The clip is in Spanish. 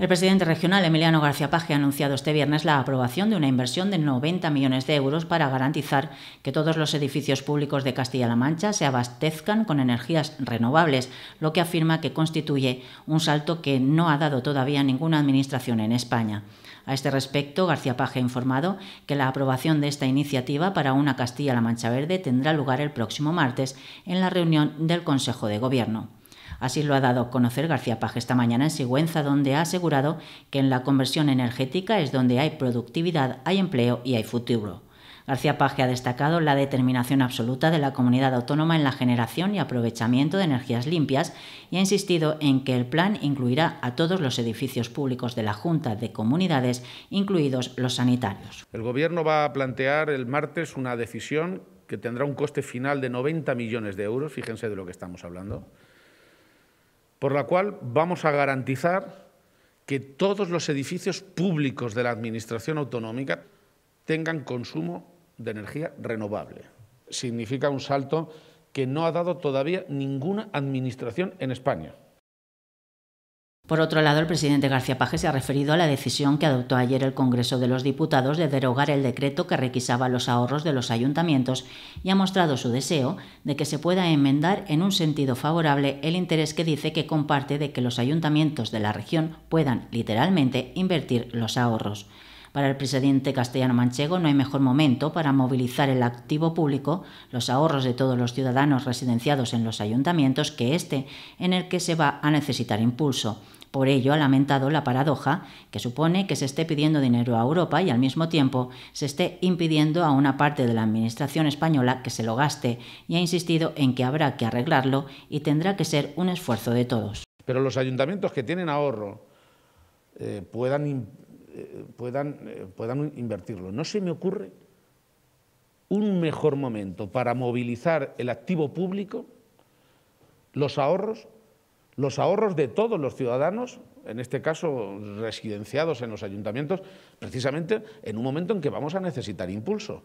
El presidente regional Emiliano García Paje ha anunciado este viernes la aprobación de una inversión de 90 millones de euros para garantizar que todos los edificios públicos de Castilla-La Mancha se abastezcan con energías renovables, lo que afirma que constituye un salto que no ha dado todavía ninguna administración en España. A este respecto, García Paje ha informado que la aprobación de esta iniciativa para una Castilla-La Mancha Verde tendrá lugar el próximo martes en la reunión del Consejo de Gobierno. Así lo ha dado a conocer García Page esta mañana en Sigüenza, donde ha asegurado que en la conversión energética es donde hay productividad, hay empleo y hay futuro. García Page ha destacado la determinación absoluta de la comunidad autónoma en la generación y aprovechamiento de energías limpias y ha insistido en que el plan incluirá a todos los edificios públicos de la Junta de Comunidades, incluidos los sanitarios. El Gobierno va a plantear el martes una decisión que tendrá un coste final de 90 millones de euros, fíjense de lo que estamos hablando, por la cual vamos a garantizar que todos los edificios públicos de la Administración autonómica tengan consumo de energía renovable. Significa un salto que no ha dado todavía ninguna Administración en España. Por otro lado, el presidente García Paje se ha referido a la decisión que adoptó ayer el Congreso de los Diputados de derogar el decreto que requisaba los ahorros de los ayuntamientos y ha mostrado su deseo de que se pueda enmendar en un sentido favorable el interés que dice que comparte de que los ayuntamientos de la región puedan, literalmente, invertir los ahorros. Para el presidente castellano manchego no hay mejor momento para movilizar el activo público, los ahorros de todos los ciudadanos residenciados en los ayuntamientos, que este, en el que se va a necesitar impulso. Por ello ha lamentado la paradoja que supone que se esté pidiendo dinero a Europa y al mismo tiempo se esté impidiendo a una parte de la Administración española que se lo gaste y ha insistido en que habrá que arreglarlo y tendrá que ser un esfuerzo de todos. Pero los ayuntamientos que tienen ahorro eh, puedan, eh, puedan, eh, puedan invertirlo. No se me ocurre un mejor momento para movilizar el activo público, los ahorros, los ahorros de todos los ciudadanos, en este caso residenciados en los ayuntamientos, precisamente en un momento en que vamos a necesitar impulso.